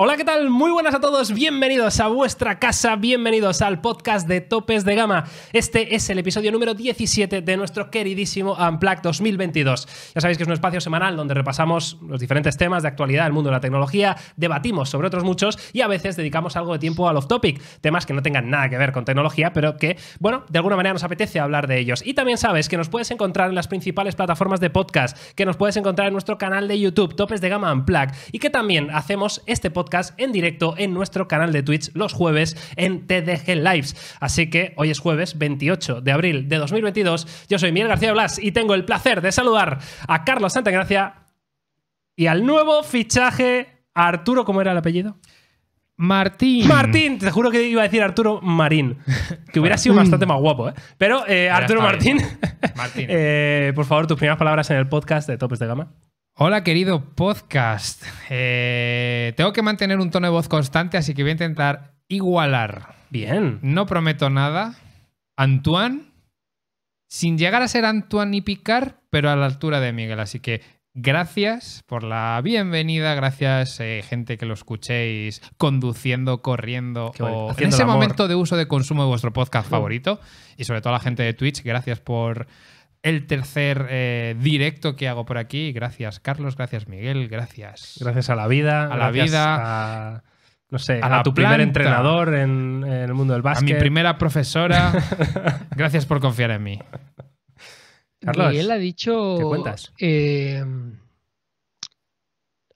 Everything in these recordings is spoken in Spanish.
Hola, ¿qué tal? Muy buenas a todos, bienvenidos a vuestra casa, bienvenidos al podcast de Topes de Gama. Este es el episodio número 17 de nuestro queridísimo Unplugged 2022. Ya sabéis que es un espacio semanal donde repasamos los diferentes temas de actualidad del mundo de la tecnología, debatimos sobre otros muchos y a veces dedicamos algo de tiempo al off-topic, temas que no tengan nada que ver con tecnología, pero que, bueno, de alguna manera nos apetece hablar de ellos. Y también sabes que nos puedes encontrar en las principales plataformas de podcast, que nos puedes encontrar en nuestro canal de YouTube, Topes de Gama Unplugged, y que también hacemos este podcast en directo en nuestro canal de Twitch los jueves en TDG Lives. Así que hoy es jueves 28 de abril de 2022. Yo soy Miguel García Blas y tengo el placer de saludar a Carlos Santagracia y al nuevo fichaje Arturo, ¿cómo era el apellido? Martín. Martín, te juro que iba a decir Arturo Marín, que hubiera sido bastante más guapo, ¿eh? Pero eh, Arturo Martín, Martín. Eh, por favor, tus primeras palabras en el podcast de Topes de Gama. Hola querido podcast. Eh, tengo que mantener un tono de voz constante, así que voy a intentar igualar. Bien. No prometo nada. Antoine, sin llegar a ser Antoine ni picar, pero a la altura de Miguel. Así que gracias por la bienvenida, gracias eh, gente que lo escuchéis conduciendo, corriendo o en ese momento de uso de consumo de vuestro podcast uh. favorito. Y sobre todo a la gente de Twitch, gracias por el tercer eh, directo que hago por aquí. Gracias, Carlos. Gracias, Miguel. Gracias. Gracias a la vida. A la vida. A, no sé, a, tu primer entrenador en, el mundo del básquet. A mi primera profesora. gracias por confiar en mí. Carlos. Miguel ha dicho. ¿Qué cuentas? Eh,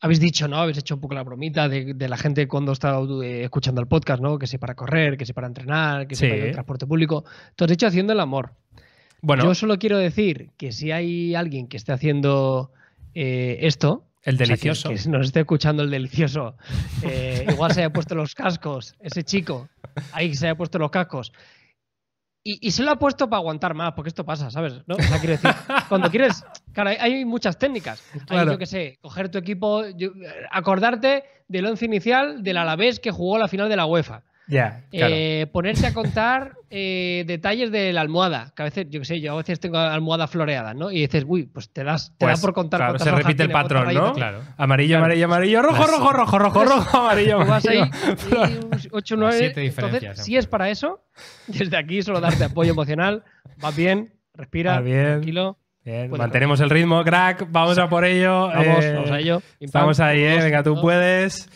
habéis dicho, ¿no? Habéis hecho un poco la bromita de, la gente cuando está eh, escuchando el podcast, ¿no? Que se para correr, que se para entrenar, que se para el transporte público. Tú has dicho haciendo el amor yo solo quiero decir que si hay alguien que esté haciendo eh, esto, el delicioso. que, nos esté escuchando el delicioso. Eh, igual se haya puesto los cascos, ese chico. Ahí se haya puesto los cascos. Y, se lo ha puesto para aguantar más, porque esto pasa, ¿sabes? O sea, quiero decir, cuando quieres. Claro, hay, muchas técnicas. Hay, yo qué sé, coger tu equipo, acordarte del once inicial del Alavés que jugó la final de la UEFA. Ya. Eh, ponerse a contar eh, detalles de la almohada, que a veces, yo qué sé, yo a veces tengo almohada floreada ¿no? Y dices, uy, pues te das, te da pues, por contar. Claro, se repite el patrón, ¿no? Amarillo, amarillo, amarillo, rojo, rojo, rojo, rojo, rojo, amarillo, amarillo. vas 8, 9. Entonces, si es para eso, desde aquí solo darte apoyo emocional, vas bien, respira, tranquilo. mantenemos el ritmo, crack, vamos a por ello. Vamos, eh, a ello. ahí, ¿eh? venga, tú puedes.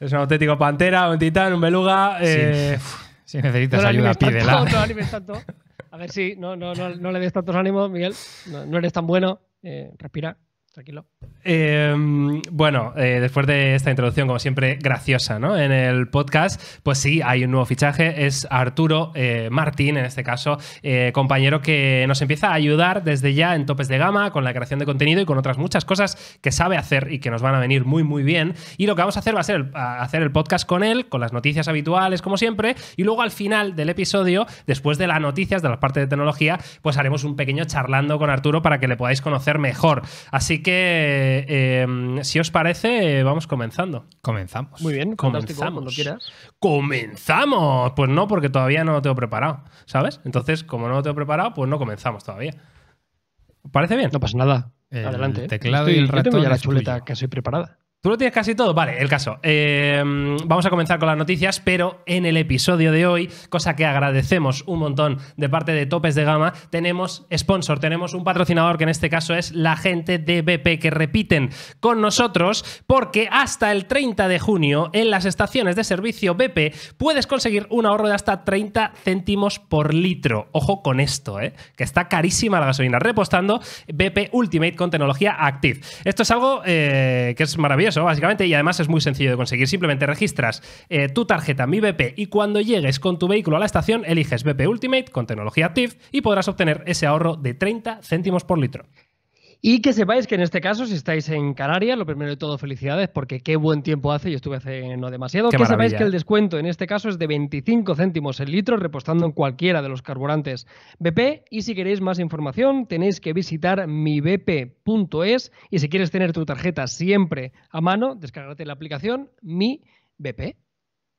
Es un auténtico pantera, un titán, un beluga. Eh, si, necesitas ayuda, pídela. no A ver si no, no, no, le des tantos ánimos, Miguel. No, no eres tan bueno. Eh, respira. Tranquilo. Em, bueno, eh, después de esta introducción, como siempre, graciosa, ¿no? En el podcast, pues sí, hay un nuevo fichaje. Es Arturo eh, Martín, en este caso, eh, compañero que nos empieza a ayudar desde ya en topes de gama, con la creación de contenido y con otras muchas cosas que sabe hacer y que nos van a venir muy, muy bien. Y lo que vamos a hacer va a ser hacer el podcast con él, con las noticias habituales, como siempre. Y luego al final del episodio, después de las noticias, de la parte de tecnología, pues haremos un pequeño charlando con Arturo para que le podáis conocer mejor. Así que, em, si os parece, vamos comenzando. Comenzamos. Muy bien, comenzamos. quieras. ¡Comenzamos! Pues no, porque todavía no lo tengo preparado, ¿sabes? Entonces, como no lo tengo preparado, pues no comenzamos todavía. ¿Parece bien? No pasa nada. Adelante. teclado y el ratón. ya la chuleta que soy preparada. Tú lo tienes casi todo. Vale, el caso. Eh, vamos a comenzar con las noticias, pero en el episodio de hoy, cosa que agradecemos un montón de parte de Topes de Gama, tenemos sponsor, tenemos un patrocinador que en este caso es la gente de BP, que repiten con nosotros, porque hasta el 30 de junio en las estaciones de servicio BP puedes conseguir un ahorro de hasta 30 céntimos por litro. Ojo con esto, ¿eh? que está carísima la gasolina. Repostando BP Ultimate con tecnología Active. Esto es algo eh, que es maravilloso eso, básicamente, y además es muy sencillo de conseguir. Simplemente registras eh, tu tarjeta Mi BP y cuando llegues con tu vehículo a la estación eliges BP Ultimate con tecnología Active y podrás obtener ese ahorro de 30 céntimos por litro. Y que sepáis que en este caso, si estáis en Canarias, lo primero de todo, felicidades, porque qué buen tiempo hace, yo estuve hace no demasiado. que sepáis que el ¿eh? descuento en este caso es de 25 céntimos el litro, repostando en cualquiera de los carburantes BP. Y si queréis más información, tenéis que visitar mibp.es. Y si quieres tener tu tarjeta siempre a mano, descargarte la aplicación Mi BP.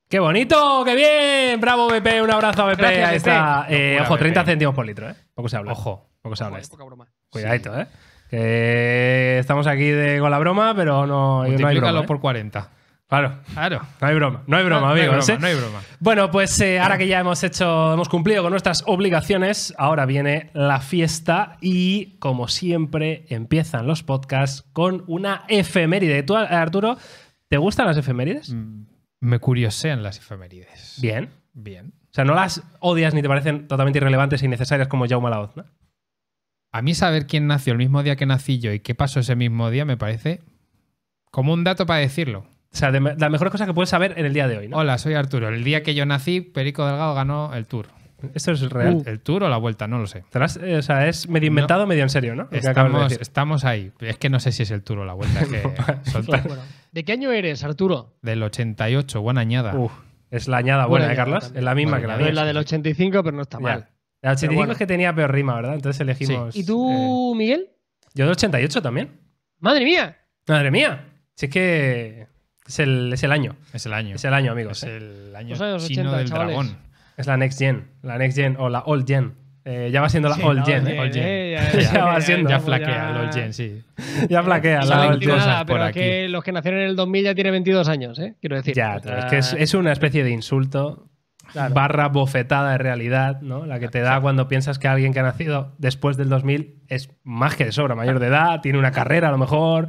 ¡Qué bonito! ¡Qué bien! ¡Bravo, BP! Un abrazo a BP. Eh, ojo, 30 céntimos por litro, ¿eh? Poco se habla. Ojo, poco se habla. Poca broma. Cuidadito, ¿eh? Que estamos aquí de, con la broma, pero no, no hay broma. por 40. Claro, claro. No hay broma, no hay broma, amigo. No hay broma, no hay broma. Bueno, pues eh, ahora que ya hemos hecho, hemos cumplido con nuestras obligaciones, ahora viene la fiesta y, como siempre, empiezan los podcasts con una efeméride. ¿Tú, Arturo, te gustan las efemérides? Mm, me curiosean las efemérides. Bien. Bien. O sea, no las odias ni te parecen totalmente irrelevantes e innecesarias como Jaume la ¿no? a mí saber quién nació el mismo día que nací yo y qué pasó ese mismo día me parece como un dato para decirlo. O sea, la mejor cosa que puedes saber en el día de hoy. Hola, soy Arturo. El día que yo nací, Perico Delgado ganó el Tour. Eso es real? Uh. ¿El Tour o la vuelta? No lo sé. Eh, o sea, es medio inventado, medio en serio, ¿no? Estamos, ahí. Es que no sé si es el Tour o la vuelta. ¿De qué año eres, Arturo? Del 88, buena añada. es la añada buena, ¿eh, de Carlos? Es la misma que la mía. Es la del 85, pero no está mal. La 85 es que tenía peor rima, ¿verdad? Entonces elegimos. ¿Y tú, eh, Miguel? Yo de 88 también. ¡Madre mía! ¡Madre mía! Si es que es el, es el año. Es el año. Es el año, amigos. Es ¿eh? el año chino 80, del dragón. Es la next gen. La next gen o la old gen. Eh, ya va siendo la old, gen, ya, va siendo. Ya flaquea la old gen, sí. ya flaquea la old gen. por aquí. que los que nacieron en el 2000 ya tienen 22 años, ¿eh? Quiero decir. Ya, es que es una especie de insulto barra bofetada de realidad, ¿no? La que te da cuando piensas que alguien que ha nacido después del 2000 es más que de sobra, mayor de edad, tiene una carrera a lo mejor,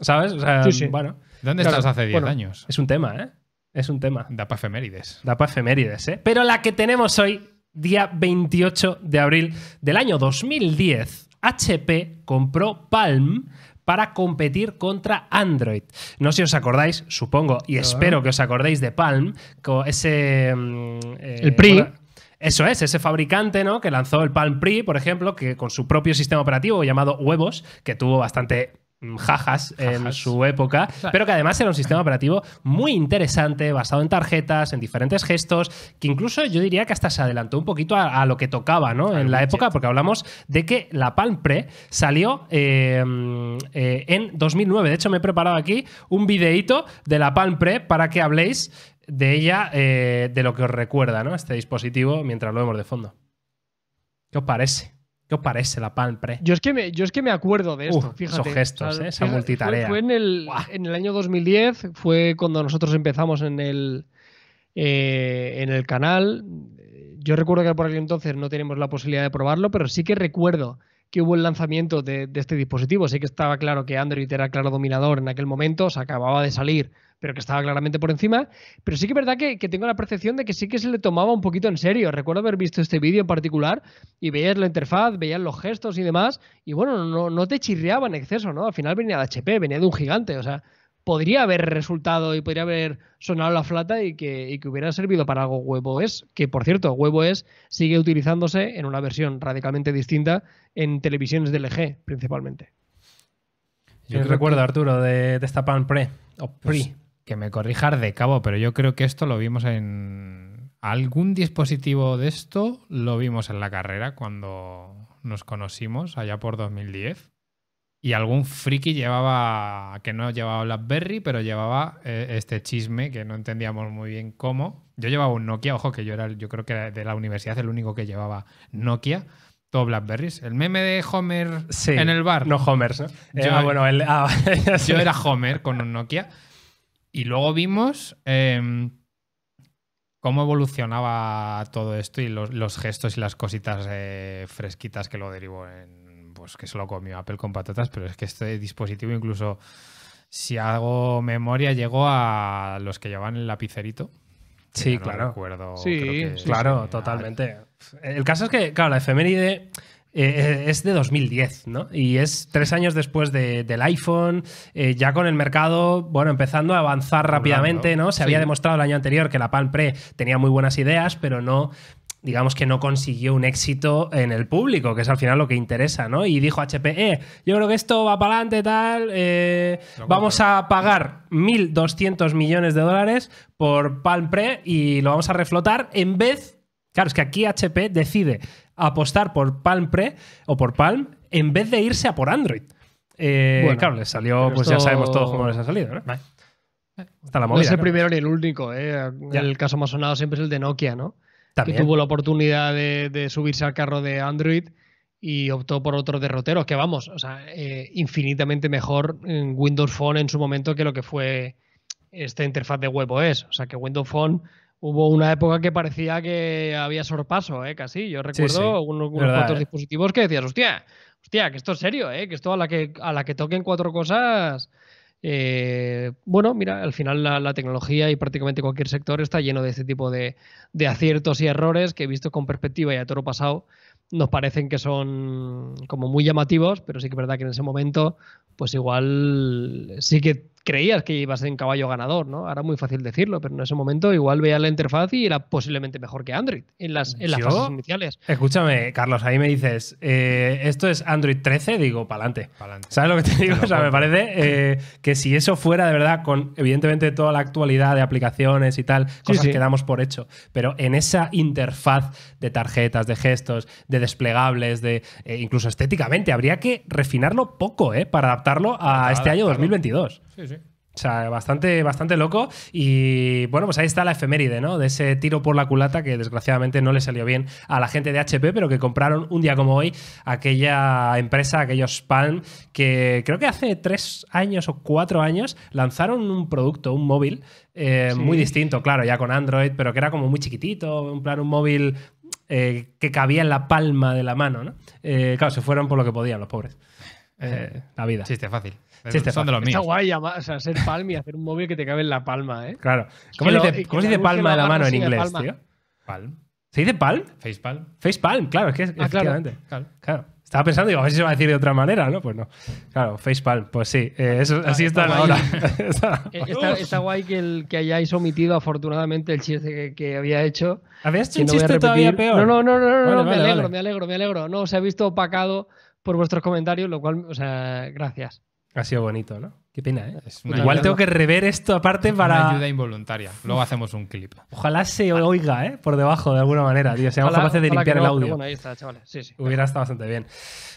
¿sabes? O sea, bueno. ¿Dónde estás hace 10 años? Es un tema, ¿eh? Es un tema. Da para efemérides. Da para efemérides, ¿eh? Pero la que tenemos hoy, día 28 de abril del año 2010, HP compró Palm para competir contra Android. No sé si os acordáis, supongo, y espero que os acordéis de Palm, con ese... Mm, eh, el PRI. eso es, ese fabricante ¿no? que lanzó el Palm PRI, por ejemplo, que con su propio sistema operativo llamado Huevos, que tuvo bastante Mm, jajas en su época, pero que además era un sistema operativo muy interesante, basado en tarjetas, en diferentes gestos, que incluso yo diría que hasta se adelantó un poquito a, lo que tocaba ¿no? en la época, porque hablamos de que la Palm Pre salió eh, eh, en 2009. De hecho, me he preparado aquí un videíto de la Palm Pre para que habléis de ella, eh, de lo que os recuerda ¿no? este dispositivo, mientras lo vemos de fondo. ¿Qué os parece? parece la Palm Pre? Yo es que me, yo es que me acuerdo de esto, fíjate. Esos gestos, ¿eh? esa multitarea. Fue, en, el, año 2010, fue cuando nosotros empezamos en el, eh, en el canal. Yo recuerdo que por aquel entonces no teníamos la posibilidad de probarlo, pero sí que recuerdo que hubo el lanzamiento de, este dispositivo. Sí que estaba claro que Android era claro dominador en aquel momento, se acababa de salir pero que estaba claramente por encima. Pero sí que es verdad que, tengo la percepción de que sí que se le tomaba un poquito en serio. Recuerdo haber visto este vídeo en particular y veías la interfaz, veías los gestos y demás, y bueno, no, te chirriaba en exceso, ¿no? Al final venía de HP, venía de un gigante, o sea, podría haber resultado y podría haber sonado la flata y que, hubiera servido para algo Huevo es, que por cierto, Huevo es sigue utilizándose en una versión radicalmente distinta en televisiones de LG principalmente. Yo recuerdo, Arturo, de, esta Pan Pre. O pues pre que me corrijas de cabo, pero yo creo que esto lo vimos en algún dispositivo de esto, lo vimos en la carrera cuando nos conocimos allá por 2010. Y algún friki llevaba, que no llevaba BlackBerry, pero llevaba eh, este chisme que no entendíamos muy bien cómo. Yo llevaba un Nokia, ojo que yo era, yo creo que de la universidad el único que llevaba Nokia, todo Blackberries. El meme de Homer en el bar. No Homer, ¿no? Yo, eh, ah, bueno, ah, yo era Homer con un Nokia. Y luego vimos em, cómo evolucionaba todo esto y los, gestos y las cositas eh, fresquitas que lo derivó en. Pues que se lo comió Apple con patatas, pero es que este dispositivo, incluso si hago memoria, llegó a los que llevan el lapicerito. Sí, claro. sí, claro, totalmente. El caso es que, claro, la efeméride eh, eh, es de 2010, ¿no? Y es tres años después del iPhone, eh, ya con el mercado, bueno, empezando a avanzar rápidamente, ¿no? Se había demostrado el año anterior que la Palm Pre tenía muy buenas ideas, pero no digamos que no consiguió un éxito en el público, que es al final lo que interesa, ¿no? Y dijo HP, e, eh, yo creo que esto va para adelante, tal, vamos a pagar 1.200 millones de dólares por Palm Pre y lo vamos a reflotar en vez Claro, es que aquí HP decide apostar por Palm Pre o por Palm en vez de irse a por Android. Eh, bueno, claro, les salió, pues ya sabemos todos cómo les ha salido, ¿no? Está la movida, no es el primero ni el único, ¿eh? El caso más sonado siempre es el de Nokia, ¿no? También. Que tuvo la oportunidad de, subirse al carro de Android y optó por otro derrotero. que vamos, o sea, eh, infinitamente mejor Windows Phone en su momento que lo que fue esta interfaz de OS. O sea, que Windows Phone Hubo una época que parecía que había sorpaso, ¿eh? casi. Yo recuerdo unos, cuantos eh. dispositivos que decías, hostia, hostia, que esto es serio, ¿eh? que esto a la que, a la que toquen cuatro cosas. Eh, bueno, mira, al final la, tecnología y prácticamente cualquier sector está lleno de este tipo de, aciertos y errores que, visto con perspectiva y a toro pasado, nos parecen que son como muy llamativos, pero sí que es verdad que en ese momento, pues igual sí que creías que ibas a ser un caballo ganador, ¿no? Ahora muy fácil decirlo, pero en ese momento igual veía la interfaz y era posiblemente mejor que Android en las, en las fases iniciales. Escúchame, Carlos, ahí me dices, eh, esto es Android 13, digo, pa'lante. ¿Sabes lo que te digo? o sea, me parece eh, que si eso fuera de verdad, con evidentemente toda la actualidad de aplicaciones y tal, cosas que damos por hecho, pero en esa interfaz de tarjetas, de gestos, de desplegables, de eh, incluso estéticamente, habría que refinarlo poco, ¿eh? Para adaptarlo a este año 2022. Sí, sí. O sea, bastante, bastante loco. Y bueno, pues ahí está la efeméride, ¿no? De ese tiro por la culata que desgraciadamente no le salió bien a la gente de HP, pero que compraron un día como hoy aquella empresa, aquellos Palm, que creo que hace tres años o cuatro años lanzaron un producto, un móvil, eh, muy distinto, claro, ya con Android, pero que era como muy chiquitito, en plan un móvil eh, que cabía en la palma de la mano, ¿no? Eh, claro, se fueron por lo que podían los pobres. la vida. Chiste, fácil sí, son de los míos. Está guay o sea, ser palm y hacer un móvil que te cabe en la palma, ¿eh? Claro. ¿Cómo, se dice, ¿cómo se palma de la, mano en inglés, tío? Palm. ¿Se dice palm? face palm claro, es que ah, efectivamente. Claro. Estaba pensando, digo, a ver si se va a decir de otra manera, ¿no? Pues no. Claro, face palm pues sí. Eh, eso, así está, ahora. está, eh, está, guay que, el, que hayáis omitido afortunadamente el chiste que, había hecho. ¿Habías hecho un no chiste todavía peor? No, no, no, no, no me alegro, me alegro, me alegro. No, se ha visto opacado por vuestros comentarios, lo cual, o sea, gracias. Ha sido bonito, ¿no? Qué pena, ¿eh? Igual tengo que rever esto aparte para. Una ayuda involuntaria. Luego hacemos un clip. Ojalá se oiga, ¿eh? Por debajo, de alguna manera, tío. Seamos capaces de limpiar el audio. Hubiera estado bastante bien.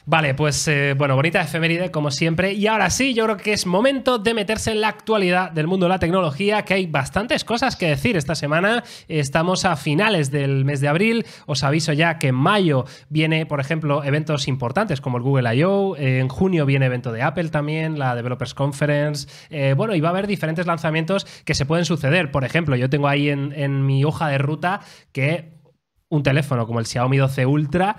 Vale, pues eh, bueno, bonita efeméride como siempre. Y ahora sí, yo creo que es momento de meterse en la actualidad del mundo de la tecnología, que hay bastantes cosas que decir esta semana. Estamos a finales del mes de abril. Os aviso ya que en mayo viene, por ejemplo, eventos importantes como el Google I.O. Eh, en junio viene evento de Apple también, la Developers Conference. Eh, bueno, y va a haber diferentes lanzamientos que se pueden suceder. Por ejemplo, yo tengo ahí en mi hoja de ruta que un teléfono como el Xiaomi 12 Ultra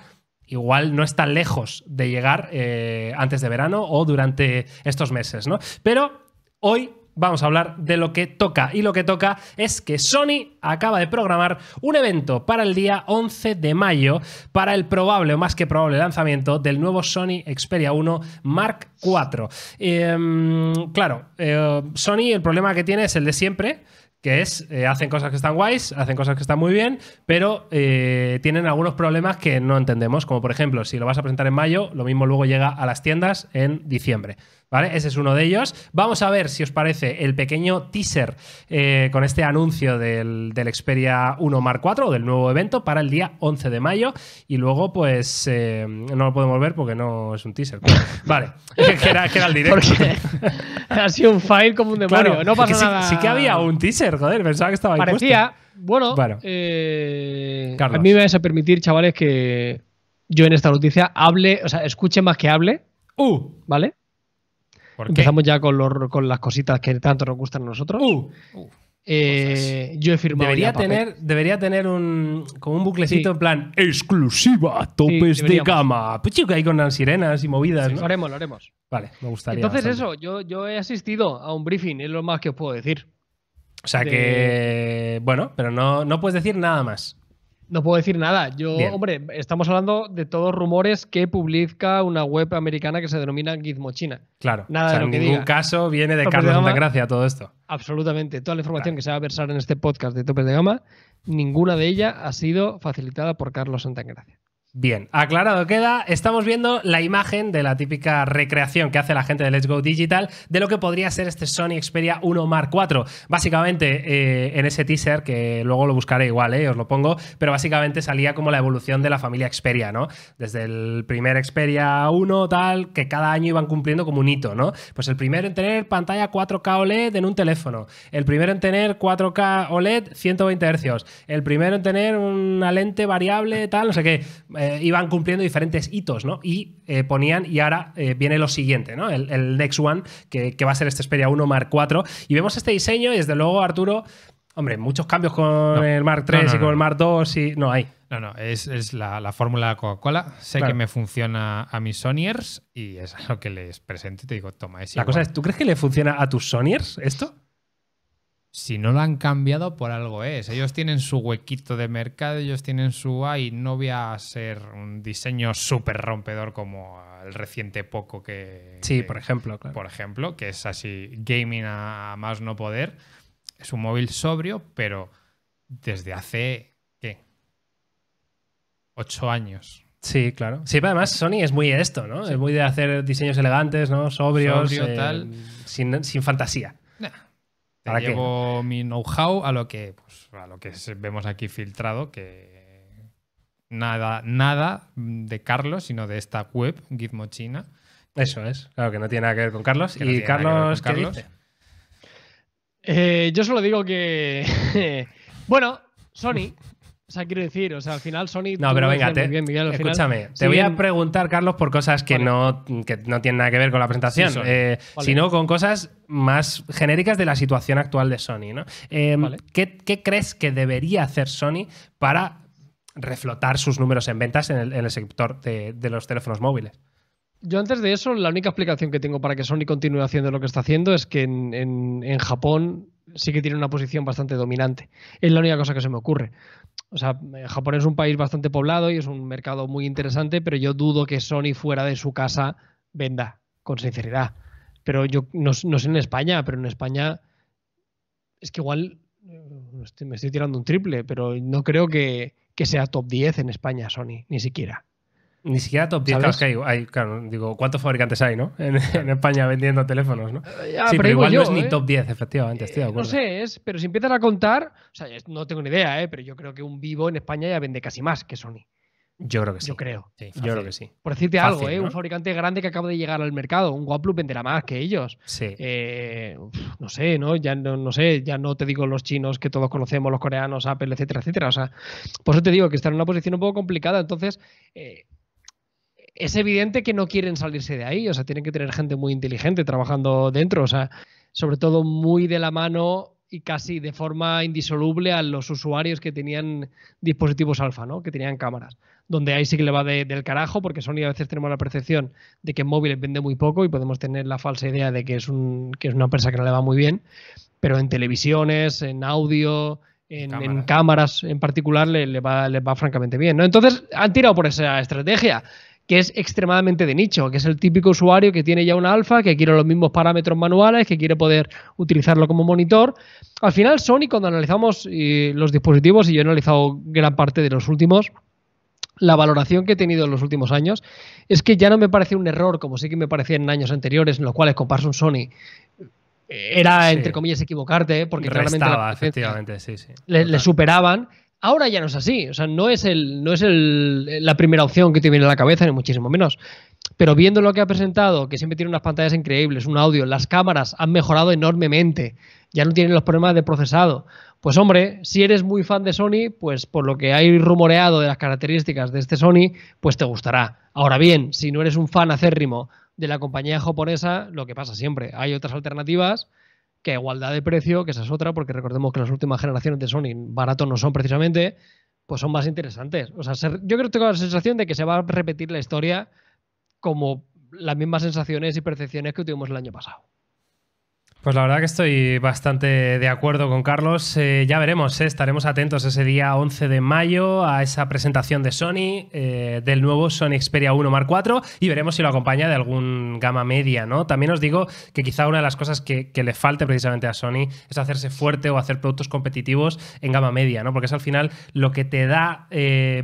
igual no está lejos de llegar eh, antes de verano o durante estos meses, ¿no? Pero hoy vamos a hablar de lo que toca. Y lo que toca es que Sony acaba de programar un evento para el día 11 de mayo para el probable o más que probable lanzamiento del nuevo Sony Xperia 1 Mark IV. Em, claro, eh, Sony el problema que tiene es el de siempre que es, eh, hacen cosas que están guays, hacen cosas que están muy bien, pero eh, tienen algunos problemas que no entendemos, como por ejemplo, si lo vas a presentar en mayo, lo mismo luego llega a las tiendas en diciembre. ¿vale? Ese es uno de ellos. Vamos a ver si os parece el pequeño teaser eh, con este anuncio del, del, Xperia 1 Mark 4 o del nuevo evento para el día 11 de mayo y luego pues eh, no lo podemos ver porque no es un teaser. vale, que era, el directo. ha sido un file como un demonio, no pasa nada. que había un teaser, joder, pensaba que estaba ahí Parecía, bueno, bueno eh, a mí me vais a permitir, chavales, que yo en esta noticia hable, o sea, escuche más que hable. Uh, ¿Vale? Empezamos ya con, las cositas que tanto nos gustan a nosotros. Uh. Eh, yo he firmado. Debería tener, debería tener un, como un buclecito en plan exclusiva, topes de gama. Pues que hay con las sirenas y movidas. Lo haremos, lo haremos. Vale, me gustaría. Entonces, eso, yo, yo he asistido a un briefing, es lo más que os puedo decir. O sea que, bueno, pero no, no puedes decir nada más. No puedo decir nada. Yo, hombre, estamos hablando de todos rumores que publica una web americana que se denomina Gizmo China. Claro. Nada en ningún caso viene de Carlos Santagracia todo esto. Absolutamente. Toda la información que se va a versar en este podcast de Topes de Gama, ninguna de ella ha sido facilitada por Carlos Santagracia. Bien, aclarado queda, estamos viendo la imagen de la típica recreación que hace la gente de Let's Go Digital de lo que podría ser este Sony Xperia 1 Mark IV. Básicamente, eh, en ese teaser, que luego lo buscaré igual, eh, os lo pongo, pero básicamente salía como la evolución de la familia Xperia, ¿no? Desde el primer Xperia 1, tal, que cada año iban cumpliendo como un hito, ¿no? Pues el primero en tener pantalla 4K OLED en un teléfono, el primero en tener 4K OLED 120 Hz, el primero en tener una lente variable, tal, no sé qué. Eh, iban cumpliendo diferentes hitos, ¿no? Y eh, ponían, y ahora eh, viene lo siguiente, ¿no? El, Next One, que, va a ser este Xperia 1 Mark 4. Y vemos este diseño, y desde luego, Arturo, hombre, muchos cambios con el Mark 3 y con el Mark 2 y no hay. No, no, es, la, fórmula Coca-Cola. Sé que me funciona a mis Sonyers y es lo que les presento te digo, toma, es La cosa es, ¿tú crees que le funciona a tus Sonyers esto? si no lo han cambiado, por algo es. Ellos tienen su huequito de mercado, ellos tienen su Y no voy a ser un diseño súper rompedor como el reciente poco que. Sí, por ejemplo, claro. Por ejemplo, que es así, gaming a, más no poder. Es un móvil sobrio, pero desde hace. ¿Qué? Ocho años. Sí, claro. Sí, pero además Sony es muy esto, ¿no? Es muy de hacer diseños elegantes, ¿no? Sobrios. tal. Eh, sin, sin fantasía. Te llevo mi know-how a lo que pues, a lo que vemos aquí filtrado, que nada, nada de Carlos, sino de esta web, Gizmo China. Eso es, claro que no tiene nada que ver con Carlos. Carlos, Carlos? Eh, yo solo digo que. bueno, Sony o sea, quiero decir, o sea, al final Sony. No, pero venga, te, escúchame. Te voy a preguntar, Carlos, por cosas que, no, tienen nada que ver con la presentación, eh, sino con cosas más genéricas de la situación actual de Sony. Em, ¿qué, crees que debería hacer Sony para reflotar sus números en ventas en el, sector de, los teléfonos móviles. Yo antes de eso, la única explicación que tengo para que Sony continúe haciendo lo que está haciendo es que en, Japón sí que tiene una posición bastante dominante. Es la única cosa que se me ocurre. O sea, eh, Japón es un país bastante poblado y es un mercado muy interesante, pero yo dudo que Sony fuera de su casa venda, con sinceridad. Pero yo no, sé en España, pero en España es que igual eh, me estoy tirando un triple, pero no creo que, que sea top 10 en España Sony, ni siquiera. Ni siquiera top 10. Claro, que hay, hay, claro, digo, ¿cuántos fabricantes hay, no? En, España vendiendo teléfonos, ¿no? Eh, sí, pero, igual no es ni ¿eh? top 10, efectivamente, eh, No sé, es, pero si empiezas a contar, o sea, no tengo ni idea, ¿eh? Pero yo creo que un vivo en España ya vende casi más que Sony. Yo creo que sí. Yo creo. yo creo que sí. Por decirte algo, ¿eh? un fabricante grande que acaba de llegar al mercado, un OnePlus venderá más que ellos. Sí. no sé, ¿no? Ya no, no, sé, ya no te digo los chinos que todos conocemos, los coreanos, Apple, etcétera, etcétera. O sea, por eso te digo que está en una posición un poco complicada. Entonces, es evidente que no quieren salirse de ahí, o sea, tienen que tener gente muy inteligente trabajando dentro, o sea, sobre todo muy de la mano y casi de forma indisoluble a los usuarios que tenían dispositivos alfa, ¿no? Que tenían cámaras. Donde ahí sí que le va del carajo, porque Sony a veces tenemos la percepción de que en móviles vende muy poco y podemos tener la falsa idea de que es, un, que es una empresa que no le va muy bien, pero en televisiones, en audio, en cámaras en, particular le, va, le va francamente bien, ¿no? Entonces han tirado por esa estrategia que es extremadamente de nicho, que es el típico usuario que tiene ya una alfa, que quiere los mismos parámetros manuales, que quiere poder utilizarlo como monitor. Al final, Sony, cuando analizamos los dispositivos, y yo he analizado gran parte de los últimos, la valoración que he tenido en los últimos años es que ya no me parece un error, como sí que me parecía en años anteriores, en los cuales comparse un Sony eh, era, entre comillas, equivocarte, ¿eh? porque realmente le superaban Ahora ya no es así, o sea, no es, el, no es el, la primera opción que te viene a la cabeza, ni muchísimo menos. Pero viendo lo que ha presentado, que siempre tiene unas pantallas increíbles, un audio, las cámaras han mejorado enormemente, ya no tienen los problemas de procesado. Pues hombre, si eres muy fan de Sony, pues por lo que hay rumoreado de las características de este Sony, pues te gustará. Ahora bien, si no eres un fan acérrimo de la compañía japonesa, lo que pasa siempre, hay otras alternativas que igualdad de precio, que esa es otra, porque recordemos que las últimas generaciones de Sony barato no son precisamente, pues son más interesantes. O sea, yo creo que tengo la sensación de que se va a repetir la historia como las mismas sensaciones y percepciones que tuvimos el año pasado. Pues la verdad que estoy bastante de acuerdo con Carlos. Eh, ya veremos, eh, estaremos atentos ese día 11 de mayo a esa presentación de Sony eh, del nuevo Sony Xperia 1 Mark IV y veremos si lo acompaña de algún gama media, ¿no? También os digo que quizá una de las cosas que, le falte precisamente a Sony es hacerse fuerte o hacer productos competitivos en gama media, ¿no? Porque es al final lo que te da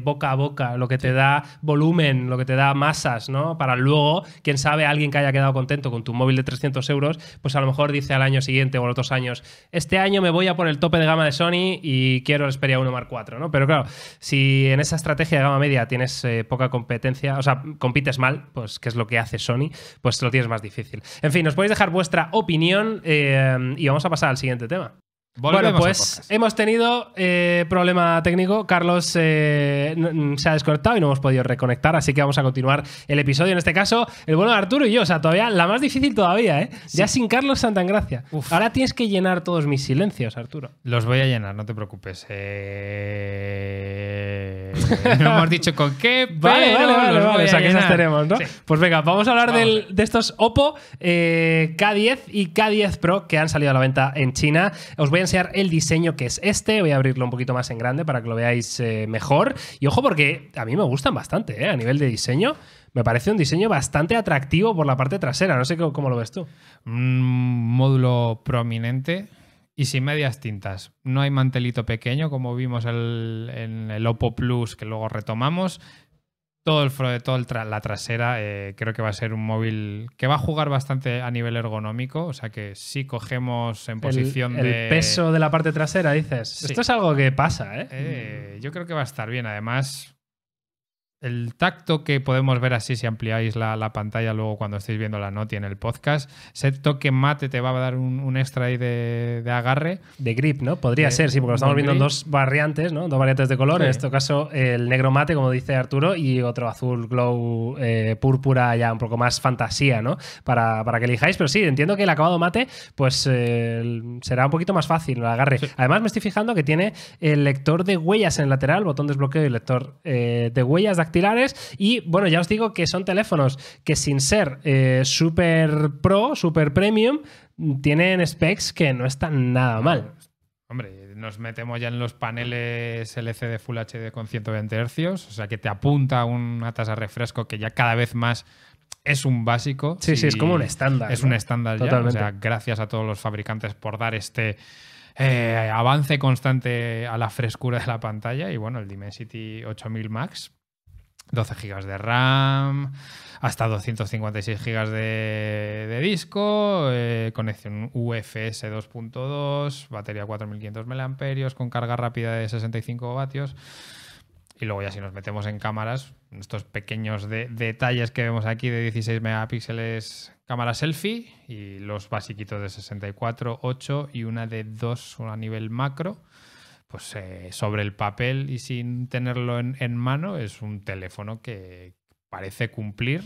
boca a boca, lo que te da volumen, lo que te da masas, ¿no? Para luego, quién sabe, alguien que haya quedado contento con tu móvil de 300 euros, pues a lo mejor dice al año siguiente o a los dos años, este año me voy a poner el tope de gama de Sony y quiero el Xperia 1 Mark 4, ¿no? Pero claro, si en esa estrategia de gama media tienes eh, poca competencia, o sea, compites mal, pues que es lo que hace Sony, pues lo tienes más difícil. En fin, nos podéis dejar vuestra opinión eh, y vamos a pasar al siguiente tema bueno, pues hemos tenido eh, problema técnico. Carlos eh, se ha desconectado y no hemos podido reconectar, así que vamos a continuar el episodio. En este caso, el bueno de Arturo y yo. O sea, todavía la más difícil todavía, ¿eh? Ya sin Carlos Santangracia. Ahora tienes que llenar todos mis silencios, Arturo. Los voy a llenar, no te preocupes. Eh, no hemos dicho con qué, vale, vale, vale, los O sea, que esas tenemos, ¿no? Pues venga, vamos a hablar de estos Oppo K10 y K10 Pro que han salido a la venta en China. Os voy a enseñar el diseño que es este. Voy a abrirlo un poquito más en grande para que lo veáis eh, mejor. Y ojo porque a mí me gustan bastante, eh, A nivel de diseño. Me parece un diseño bastante atractivo por la parte trasera. No sé cómo, lo ves tú. Un mm, módulo prominente y sin medias tintas. No hay mantelito pequeño como vimos en el Oppo Plus que luego retomamos todo el todo el la trasera. Eh, creo que va a ser un móvil que va a jugar bastante a nivel ergonómico. O sea que si cogemos en posición el, de. peso de la parte trasera, dices. Esto es algo que pasa, ¿eh? ¿eh? Yo creo que va a estar bien. Además, el tacto que podemos ver así si ampliáis la, pantalla luego cuando estéis viendo la noti en el podcast, ese toque mate te va a dar un, extra ahí de, agarre. De grip, ¿no? Podría ser, sí, porque lo estamos viendo en dos variantes, ¿no? Dos variantes de color, en este caso el negro mate, como dice Arturo, y otro azul glow eh, púrpura ya un poco más fantasía, ¿no? Para, que elijáis, pero sí, entiendo que el acabado mate pues eh, será un poquito más fácil el agarre. Además me estoy fijando que tiene el lector de huellas en el lateral, botón desbloqueo y lector eh, de huellas de pilares Y bueno, ya os digo que son teléfonos que sin ser eh, super pro, super premium, tienen specs que no están nada mal. Hombre, nos metemos ya en los paneles LCD Full HD con 120 Hz, o sea que te apunta una tasa de refresco que ya cada vez más es un básico. Sí, sí, es como un estándar. Es un estándar ya. O sea, gracias a todos los fabricantes por dar este eh, avance constante a la frescura de la pantalla. Y bueno, el Dimensity 8000 Max, 12 GB de RAM, hasta 256 GB de, disco, eh, conexión UFS 2.2, batería 4500 mAh, con carga rápida de 65 vatios. Y luego ya si nos metemos en cámaras, estos pequeños detalles que vemos aquí de 16 megapíxeles cámara selfie y los basiquitos de 64, 8 y una de 2 a nivel macro pues eh, sobre el papel y sin tenerlo en, mano, es un teléfono que parece cumplir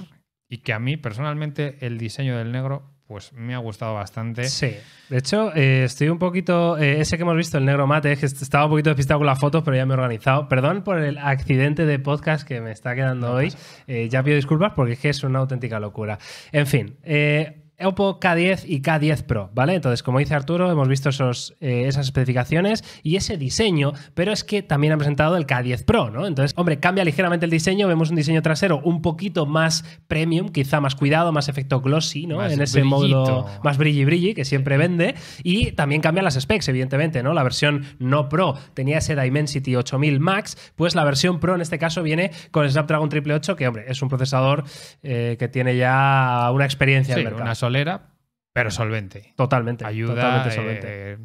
y que a mí personalmente el diseño del negro pues me ha gustado bastante. Sí, de hecho eh, estoy un poquito, eh, ese que hemos visto, el negro mate, que estaba un poquito despistado con las fotos, pero ya me he organizado. Perdón por el accidente de podcast que me está quedando hoy, ya pido disculpas porque es que es una auténtica locura. En fin. Oppo K10 y K10 Pro, ¿vale? Entonces, como dice Arturo, hemos visto esos, eh, esas especificaciones y ese diseño, pero es que también han presentado el K10 Pro, ¿no? Entonces, hombre, cambia ligeramente el diseño, vemos un diseño trasero un poquito más premium, quizá más cuidado, más efecto glossy, ¿no? en ese modo más brilli brilli que siempre vende y también cambian las specs, evidentemente, ¿no? La versión no Pro tenía ese Dimensity 8000 Max, pues la versión Pro en este caso viene con el Snapdragon 888, que, hombre, es un procesador eh, que tiene ya una experiencia en mercado solera, pero solvente. Totalmente. Ayuda. Eh, solvente.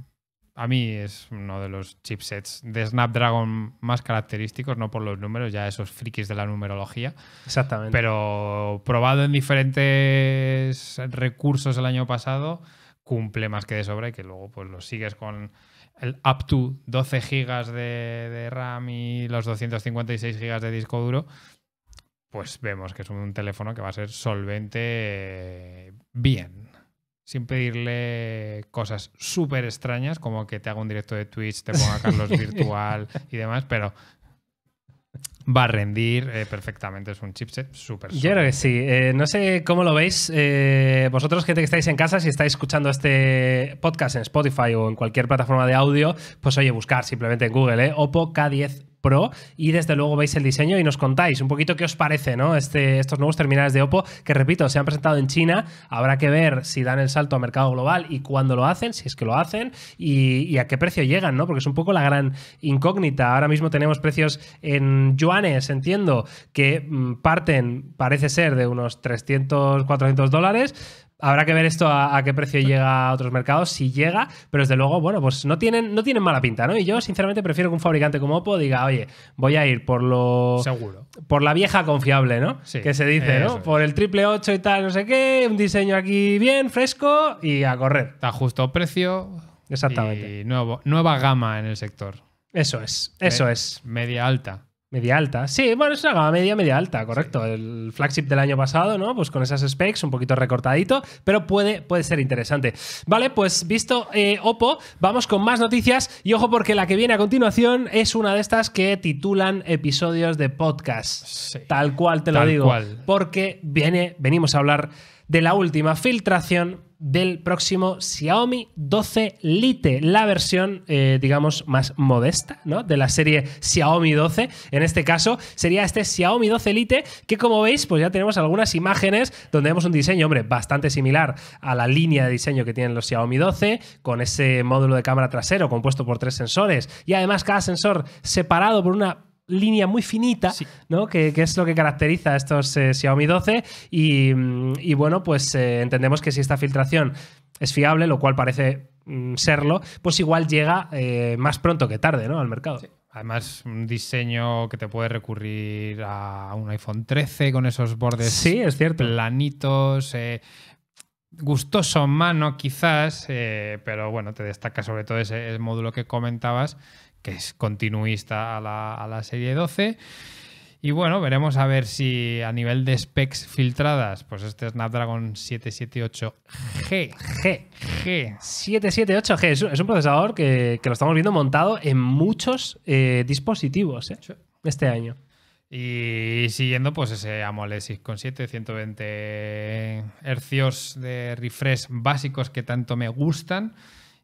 a mí es uno de los chipsets de Snapdragon más característicos, no por los números, ya esos frikis de la numerología. Exactamente. Pero probado en diferentes recursos el año pasado, cumple más que de sobra y que luego pues lo sigues con el up to 12 GB de, de, RAM y los 256 GB de disco duro pues vemos que es un teléfono que va a ser solvente eh, bien. Sin pedirle cosas súper extrañas, como que te haga un directo de Twitch, te ponga Carlos virtual y demás, pero va a rendir eh, perfectamente. Es un chipset súper. Yo creo que sí. Eh, no sé cómo lo veis vosotros, gente que estáis en casa, si estáis escuchando este podcast en Spotify o en cualquier plataforma de audio, pues oye, buscar simplemente en Google, Oppo K10 Pro y desde luego veis el diseño y nos contáis un poquito qué os parece, ¿no? Este, estos nuevos terminales de Oppo que, repito, se han presentado en China. Habrá que ver si dan el salto a mercado global y cuándo lo hacen, si es que lo hacen y, y a qué precio llegan, ¿no? Porque es un poco la gran incógnita. Ahora mismo tenemos precios en yuanes, entiendo, que mm, parten, parece ser, de unos 300, 400 dólares Habrá que ver esto a, qué precio llega a otros mercados, si llega, pero desde luego, bueno, pues no tienen, no tienen mala pinta, ¿no? Y yo, sinceramente, prefiero que un fabricante como Oppo diga, oye, voy a ir por lo. Seguro. Por la vieja confiable, ¿no? Sí, que se dice, ¿no? Por el triple 8 y tal, no sé qué, un diseño aquí bien, fresco y a correr. Está justo precio. Exactamente. Y nueva gama en el sector. Eso es, eso es. Media alta. Media alta. Sí, bueno, es una gama media, media alta, correcto. El flagship del año pasado, ¿no? Pues con esas specs, un poquito recortadito, pero puede, puede ser interesante. Vale, pues visto eh, Oppo, vamos con más noticias. Y ojo, porque la que viene a continuación es una de estas que titulan episodios de podcast. Tal cual te lo digo. Cual. Porque viene, venimos a hablar de la última filtración del próximo Xiaomi 12 Lite, la versión, eh, digamos, más modesta ¿no? de la serie Xiaomi 12. En este caso sería este Xiaomi 12 Lite, que como veis, pues ya tenemos algunas imágenes donde vemos un diseño, hombre, bastante similar a la línea de diseño que tienen los Xiaomi 12, con ese módulo de cámara trasero compuesto por tres sensores y además cada sensor separado por una línea muy finita, ¿no? Que, es lo que caracteriza a estos eh, Xiaomi 12. Mm, y, bueno, pues eh, entendemos que si esta filtración es fiable, lo cual parece mm, serlo, pues igual llega eh, más pronto que tarde, ¿no? Al mercado. Además, un diseño que te puede recurrir a un iPhone 13 con esos bordes sí, es cierto. planitos gustoso mano quizás, pero bueno, te destaca sobre todo ese, módulo que comentabas, que es continuista a la, serie 12. Y bueno, veremos a ver si a nivel de specs filtradas, pues este Snapdragon 778G, G, G, 778G es, un procesador que, lo estamos viendo montado en muchos eh, dispositivos eh, este año. Y siguiendo pues ese AMOLED 6.7, 120 Hz de refresh básicos que tanto me gustan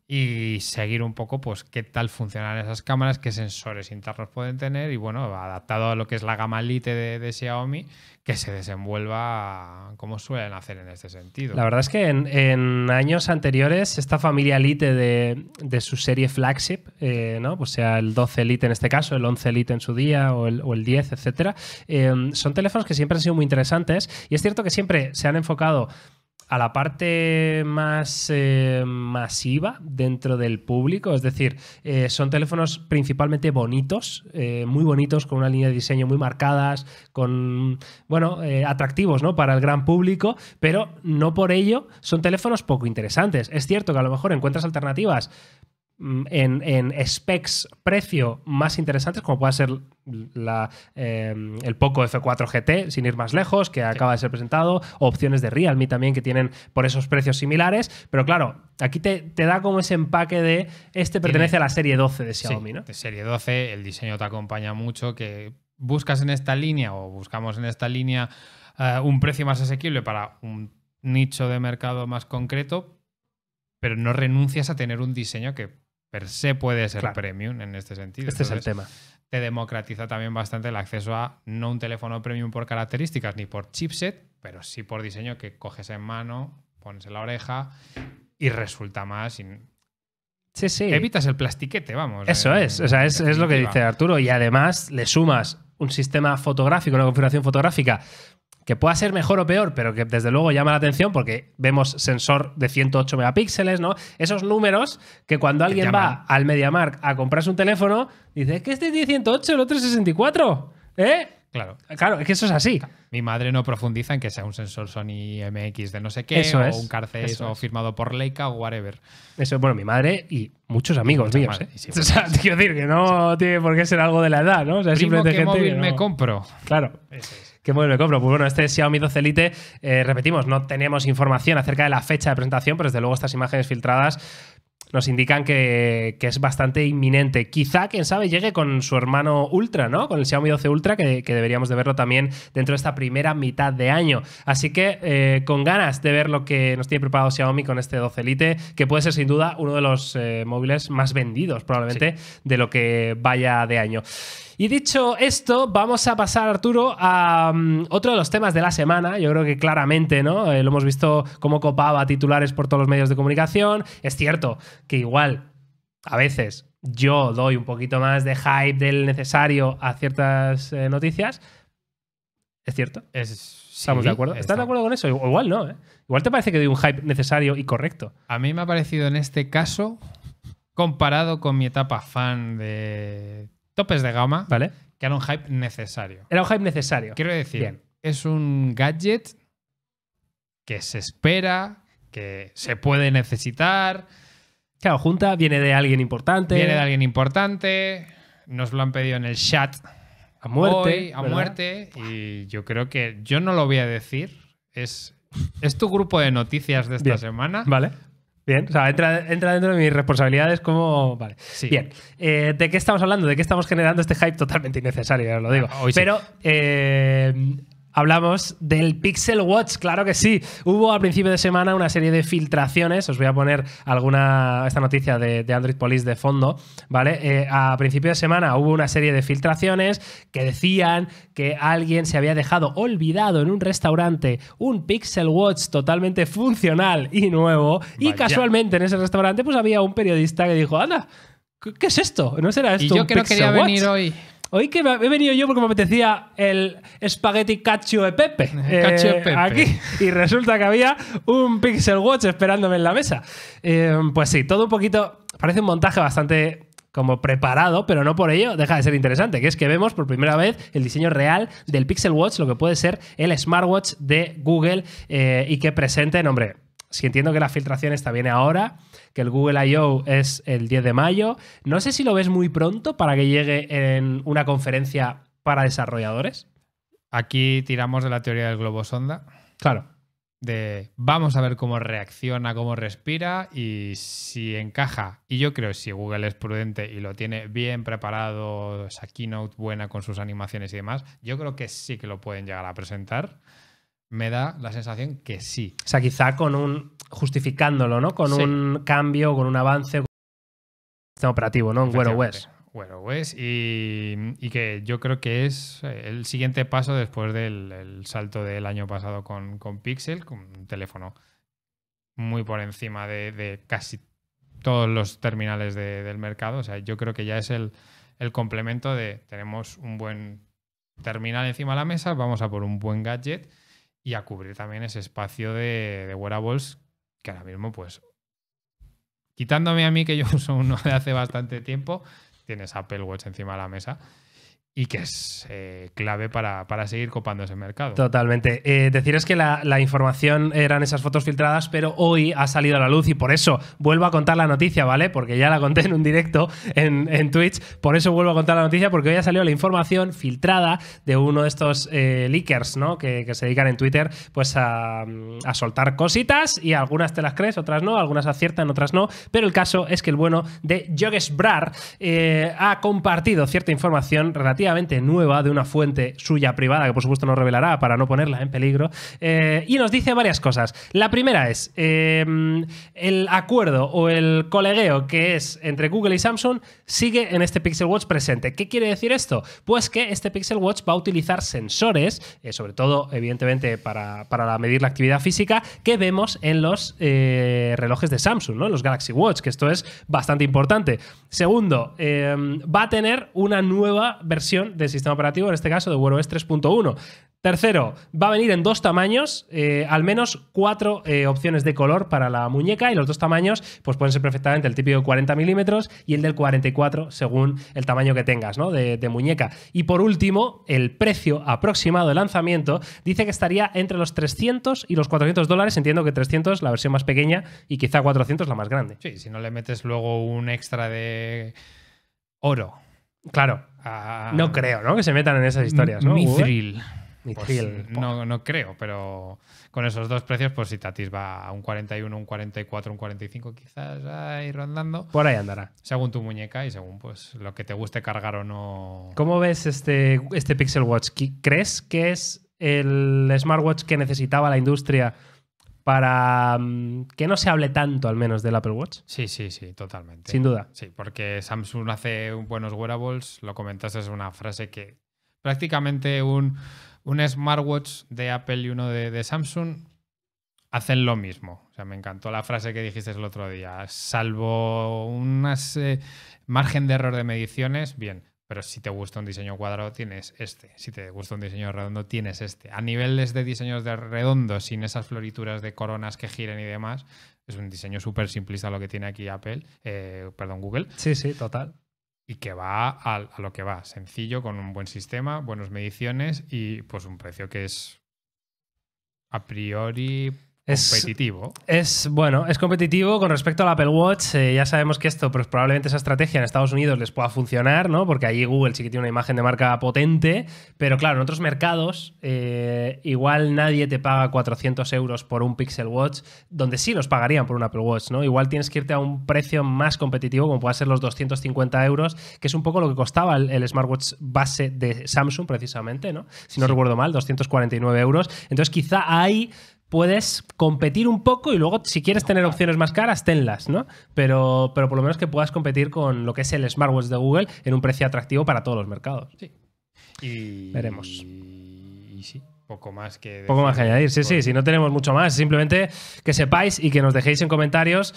y seguir un poco pues qué tal funcionan esas cámaras, qué sensores internos pueden tener y bueno, adaptado a lo que es la gama Lite de, Xiaomi, que se desenvuelva como suelen hacer en este sentido. La verdad es que en, años anteriores esta familia Lite de, su serie flagship, eh, ¿no? pues sea, el 12 Lite en este caso, el 11 Lite en su día o el, o 10, etcétera, eh, son teléfonos que siempre han sido muy interesantes y es cierto que siempre se han enfocado a la parte más eh, masiva dentro del público. Es decir, eh, son teléfonos principalmente bonitos, eh, muy bonitos, con una línea de diseño muy marcadas, con, bueno, atractivos ¿no? para el gran público, pero no por ello son teléfonos poco interesantes. Es cierto que a lo mejor encuentras alternativas Mm, en, en, specs precio más interesantes, como pueda ser la, em, el Poco F4 GT, sin ir más lejos, que acaba de ser presentado, opciones de Realme también que tienen por esos precios similares. Pero claro, aquí te, da como ese empaque de este pertenece a la serie 12 de Xiaomi, De serie 12, el diseño te acompaña mucho, que buscas en esta línea o buscamos en esta línea eh, un precio más asequible para un nicho de mercado más concreto, pero no renuncias a tener un diseño que per se puede ser premium en este sentido. Este es el tema. Te democratiza también bastante el acceso a no un teléfono premium por características ni por chipset, pero sí por diseño que coges en mano, pones en la oreja y resulta más. Sí, sí. Evitas el plastiquete, vamos. Eso es, o sea, es, es lo que dice Arturo. Y además le sumas un sistema fotográfico, una configuración fotográfica que pueda ser mejor o peor, pero que desde luego llama la atención porque vemos sensor de 108 megapíxeles, ¿no? Esos números que cuando alguien va al MediaMark a comprarse un teléfono, dice, es que este tiene 108, el otro 64, ¿eh? Claro. Claro, es que eso es así. Mi madre no profundiza en que sea un sensor Sony MX de no sé qué, o un Carcés, o firmado por Leica o whatever. Eso, bueno, mi madre y muchos amigos míos. ¿eh? o sea, quiero decir que no tiene por qué ser algo de la edad, ¿no? O sea, simplemente gente me compro? Claro. Eso es. ¿Qué móvil me compro? Pues bueno, este Xiaomi 12 Elite eh, repetimos, no tenemos información acerca de la fecha de presentación, pero desde luego estas imágenes filtradas nos indican que, es bastante inminente. Quizá, quién sabe, llegue con su hermano Ultra, ¿no? Con el Xiaomi 12 Ultra, que, deberíamos de verlo también dentro de esta primera mitad de año. Así que eh, con ganas de ver lo que nos tiene preparado Xiaomi con este 12 Elite que puede ser sin duda uno de los eh, móviles más vendidos probablemente de lo que vaya de año. Y dicho esto, vamos a pasar, Arturo, a mm, otro de los temas de la semana. Yo creo que claramente, ¿no? Eh, lo hemos visto cómo copaba titulares por todos los medios de comunicación. Es cierto que igual, a veces, yo doy un poquito más de hype del necesario a ciertas eh, noticias. ¿Es cierto? ¿Estamos de acuerdo? ¿Estás de acuerdo con eso? Igual no, ¿eh? Igual te parece que doy un hype necesario y correcto. A mí me ha parecido en este caso, comparado con mi etapa fan de topes de gama, ¿vale? Que era un hype necesario. Era un hype necesario. Quiero decir, es un gadget que se espera, que se puede necesitar. Claro, junta, viene de alguien importante. Viene de alguien importante. Nos lo han pedido en el chat. A muerte. a muerte. Y yo creo que yo no lo voy a decir. Es, es tu grupo de noticias de esta semana. Vale. Bien, o sea, entra, dentro de mis responsabilidades como... Vale, bien. Eh, ¿De qué estamos hablando? ¿De qué estamos generando este hype totalmente innecesario, ya os lo digo? Ah, Pero eh, hablamos del Pixel Watch, claro que sí. Hubo a principio de semana una serie de filtraciones, os voy a poner alguna, esta noticia de, Android Police de fondo, ¿vale? Eh, a principio de semana hubo una serie de filtraciones que decían que alguien se había dejado olvidado en un restaurante un Pixel Watch totalmente funcional y nuevo, y casualmente en ese restaurante pues había un periodista que dijo, anda, ¿qué es esto? ¿No será esto? yo creo que quería venir hoy. Hoy que he venido yo porque me apetecía el espagueti cacio e pepe. Cacio e eh, pepe. Aquí. Y resulta que había un Pixel Watch esperándome en la mesa. Eh, pues sí, todo un poquito. Parece un montaje bastante como preparado, pero no por ello deja de ser interesante, que es que vemos por primera vez el diseño real del Pixel Watch, lo que puede ser el smartwatch de Google eh, y que presente hombre, si entiendo que la filtración está viene ahora, que el Google I.O. es el 10 de mayo. No sé si lo ves muy pronto para que llegue en una conferencia para desarrolladores. Aquí tiramos de la teoría del globo sonda. Claro. De vamos a ver cómo reacciona, cómo respira y si encaja. Y yo creo que si Google es prudente y lo tiene bien preparado, esa keynote buena con sus animaciones y demás, yo creo que sí que lo pueden llegar a presentar me da la sensación que sí. O sea, quizá con un justificándolo, ¿no? Con un cambio, con un avance, operativo, ¿no? En Wear OS. Wear y, que yo creo que es eh, el siguiente paso después del salto del año pasado con, con, Pixel, con un teléfono muy por encima de, casi todos los terminales del mercado. O sea, yo creo que ya es el, el complemento de tenemos un buen terminal encima de la mesa, vamos a por un buen gadget y a cubrir también ese espacio de, de wearables que ahora mismo, pues, quitándome a mí que yo uso uno de hace bastante tiempo, tienes Apple Watch encima de la mesa y que es eh, clave para, para, seguir copando ese mercado. Totalmente. Eh, es que la, información eran esas fotos filtradas, pero hoy ha salido a la luz y por eso vuelvo a contar la noticia, ¿vale? Porque ya la conté en un directo en, en Twitch, por eso vuelvo a contar la noticia, porque hoy ha salido la información filtrada de uno de estos eh, leakers, ¿no? Que, se dedican en Twitter pues a, soltar cositas y algunas te las crees, otras no, algunas aciertan, otras no, pero el caso es que el bueno de Joges Brar eh, ha compartido cierta información relativa nueva de una fuente suya privada, que por supuesto no revelará para no ponerla en peligro, eh, y nos dice varias cosas. La primera es, eh, el acuerdo o el colegueo que es entre Google y Samsung sigue en este Pixel Watch presente. ¿Qué quiere decir esto? Pues que este Pixel Watch va a utilizar sensores, eh, sobre todo evidentemente para, medir la actividad física, que vemos en los relojes de Samsung, ¿no? los Galaxy Watch, que esto es bastante importante. Segundo, va a tener una nueva versión del sistema operativo, en este caso de WordOS 3.1. Tercero, va a venir en dos tamaños, eh, al menos cuatro eh, opciones de color para la muñeca y los dos tamaños pues pueden ser perfectamente el típico de 40 milímetros y el del 44 según el tamaño que tengas ¿no? de, muñeca. Y por último, el precio aproximado de lanzamiento dice que estaría entre los 300 y los 400 dólares, entiendo que 300 es la versión más pequeña y quizá 400 la más grande. Sí, si no le metes luego un extra de oro Claro. Ah, no ah. creo, ¿no? Que se metan en esas historias, ¿no? Mithril. Pues no, creo, pero con esos dos precios, pues si Tatis va a un 41, un 44, un 45, quizás ahí rondando. Por ahí andará. Según tu muñeca y según pues lo que te guste cargar o no. ¿Cómo ves este, este Pixel Watch? ¿Crees que es el smartwatch que necesitaba la industria? para mm, que no se hable tanto al menos del Apple Watch. Sí, sí, sí, totalmente. Sin duda. Sí, porque Samsung hace buenos wearables, lo comentaste, es una frase que prácticamente un, smartwatch de Apple y uno de, Samsung hacen lo mismo. O sea, me encantó la frase que dijiste el otro día. Salvo un eh, margen de error de mediciones, bien, pero si te gusta un diseño cuadrado, tienes este. Si te gusta un diseño redondo, tienes este. A niveles de diseños de redondo, sin esas florituras de coronas que giren y demás, es un diseño súper simplista lo que tiene aquí Apple, eh, perdón, Google. Sí, sí, total. Y que va a, a, lo que va, sencillo, con un buen sistema, buenas mediciones y pues un precio que es a priori es, competitivo. Es bueno, es competitivo con respecto al Apple Watch. Eh, ya sabemos que esto, pues probablemente esa estrategia en Estados Unidos les pueda funcionar, ¿no? Porque ahí Google sí que tiene una imagen de marca potente, pero claro, en otros mercados eh, igual nadie te paga 400 euros por un Pixel Watch, donde sí los pagarían por un Apple Watch, ¿no? Igual tienes que irte a un precio más competitivo, como pueda ser los 250 euros, que es un poco lo que costaba el, smartwatch base de Samsung, precisamente, ¿no? Si no recuerdo mal, 249 euros. Entonces quizá hay puedes competir un poco y luego si quieres tener opciones más caras, tenlas, ¿no? Pero, pero por lo menos que puedas competir con lo que es el smartwatch de Google en un precio atractivo para todos los mercados. Sí. Y... Veremos. Y, sí poco más que poco más que añadir sí sí si no tenemos mucho más simplemente que sepáis y que nos dejéis en comentarios